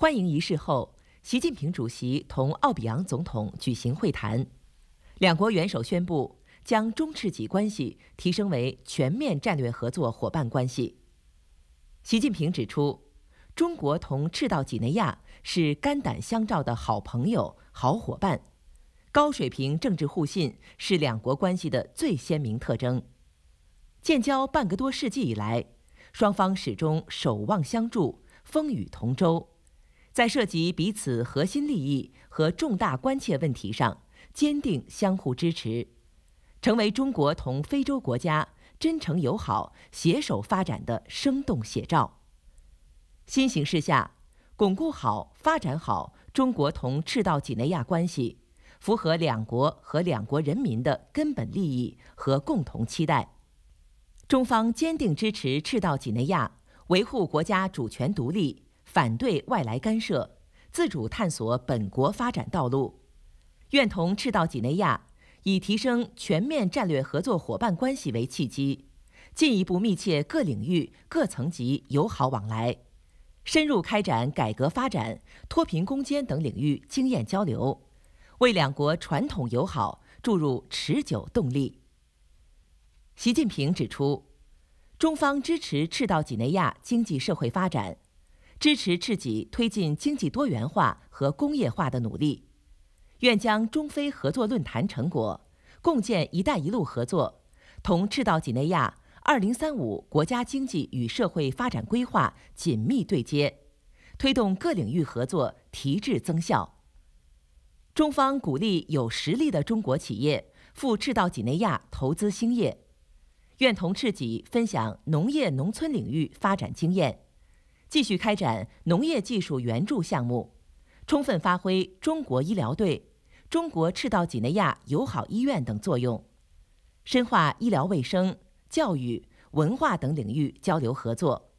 欢迎仪式后，习近平主席同奥比昂总统举行会谈，两国元首宣布将中赤几关系提升为全面战略合作伙伴关系。习近平指出，中国同赤道几内亚是肝胆相照的好朋友、好伙伴，高水平政治互信是两国关系的最鲜明特征。建交半个多世纪以来，双方始终守望相助、风雨同舟。在涉及彼此核心利益和重大关切问题上，坚定相互支持，成为中国同非洲国家真诚友好、携手发展的生动写照。新形势下，巩固好、发展好中国同赤道几内亚关系，符合两国和两国人民的根本利益和共同期待。中方坚定支持赤道几内亚维护国家主权独立。反对外来干涉，自主探索本国发展道路。愿同赤道几内亚以提升全面战略合作伙伴关系为契机，进一步密切各领域、各层级友好往来，深入开展改革发展、脱贫攻坚等领域经验交流，为两国传统友好注入持久动力。习近平指出，中方支持赤道几内亚经济社会发展。支持赤几推进经济多元化和工业化的努力，愿将中非合作论坛成果、共建“一带一路”合作同赤道几内亚“二零三五”国家经济与社会发展规划紧密对接，推动各领域合作提质增效。中方鼓励有实力的中国企业赴赤道几内亚投资兴业，愿同赤几分享农业农村领域发展经验。继续开展农业技术援助项目，充分发挥中国医疗队、中国赤道几内亚友好医院等作用，深化医疗卫生、教育、文化等领域交流合作，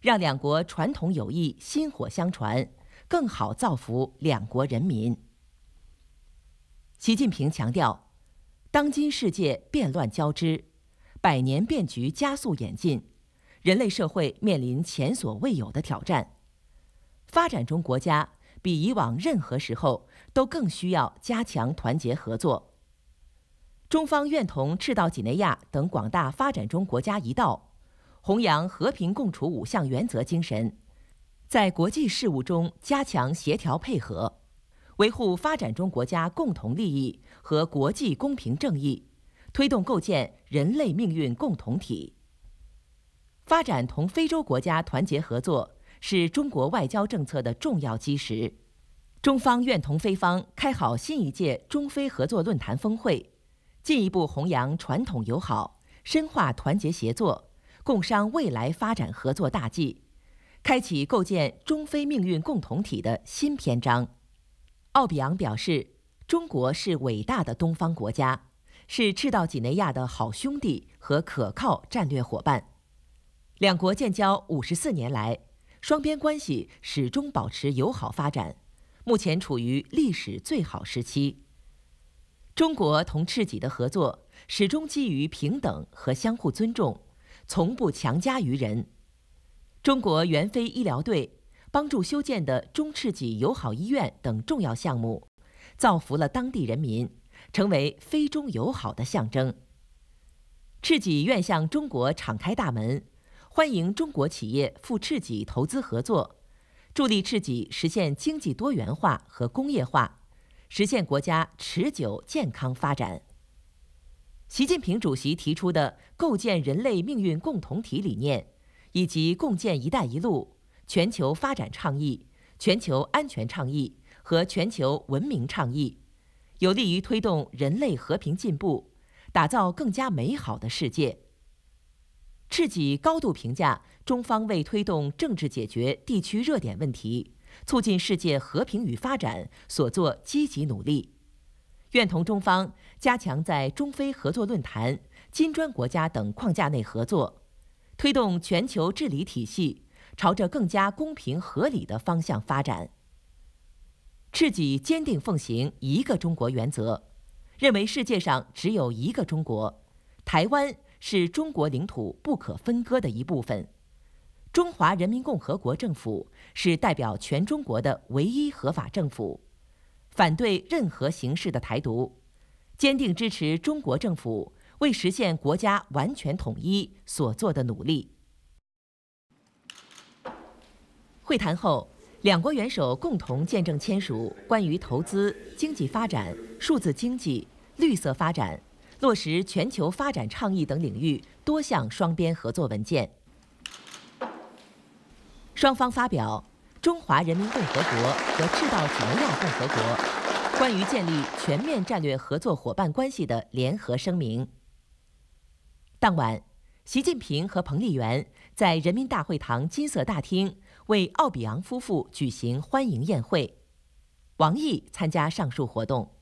让两国传统友谊薪火相传，更好造福两国人民。习近平强调，当今世界变乱交织，百年变局加速演进。人类社会面临前所未有的挑战，发展中国家比以往任何时候都更需要加强团结合作。中方愿同赤道几内亚等广大发展中国家一道，弘扬和平共处五项原则精神，在国际事务中加强协调配合，维护发展中国家共同利益和国际公平正义，推动构建人类命运共同体。发展同非洲国家团结合作是中国外交政策的重要基石。中方愿同非方开好新一届中非合作论坛峰会，进一步弘扬传统友好，深化团结协作，共商未来发展合作大计，开启构建中非命运共同体的新篇章。奥比昂表示：“中国是伟大的东方国家，是赤道几内亚的好兄弟和可靠战略伙伴。”两国建交五十四年来，双边关系始终保持友好发展，目前处于历史最好时期。中国同赤几的合作始终基于平等和相互尊重，从不强加于人。中国援非医疗队帮助修建的中赤几友好医院等重要项目，造福了当地人民，成为非中友好的象征。赤几愿向中国敞开大门。欢迎中国企业赴赤几投资合作，助力赤几实现经济多元化和工业化，实现国家持久健康发展。习近平主席提出的构建人类命运共同体理念，以及共建“一带一路”、全球发展倡议、全球安全倡议和全球文明倡议，有利于推动人类和平进步，打造更加美好的世界。赤几高度评价中方为推动政治解决地区热点问题、促进世界和平与发展所作积极努力，愿同中方加强在中非合作论坛、金砖国家等框架内合作，推动全球治理体系朝着更加公平合理的方向发展。赤几坚定奉行一个中国原则，认为世界上只有一个中国，台湾。是中国领土不可分割的一部分。中华人民共和国政府是代表全中国的唯一合法政府，反对任何形式的台独，坚定支持中国政府为实现国家完全统一所做的努力。会谈后，两国元首共同见证签署关于投资、经济发展、数字经济、绿色发展。落实全球发展倡议等领域多项双边合作文件，双方发表《中华人民共和国和赤道几内亚共和国关于建立全面战略合作伙伴关系的联合声明》。当晚，习近平和彭丽媛在人民大会堂金色大厅为奥比昂夫妇举行欢迎宴会，王毅参加上述活动。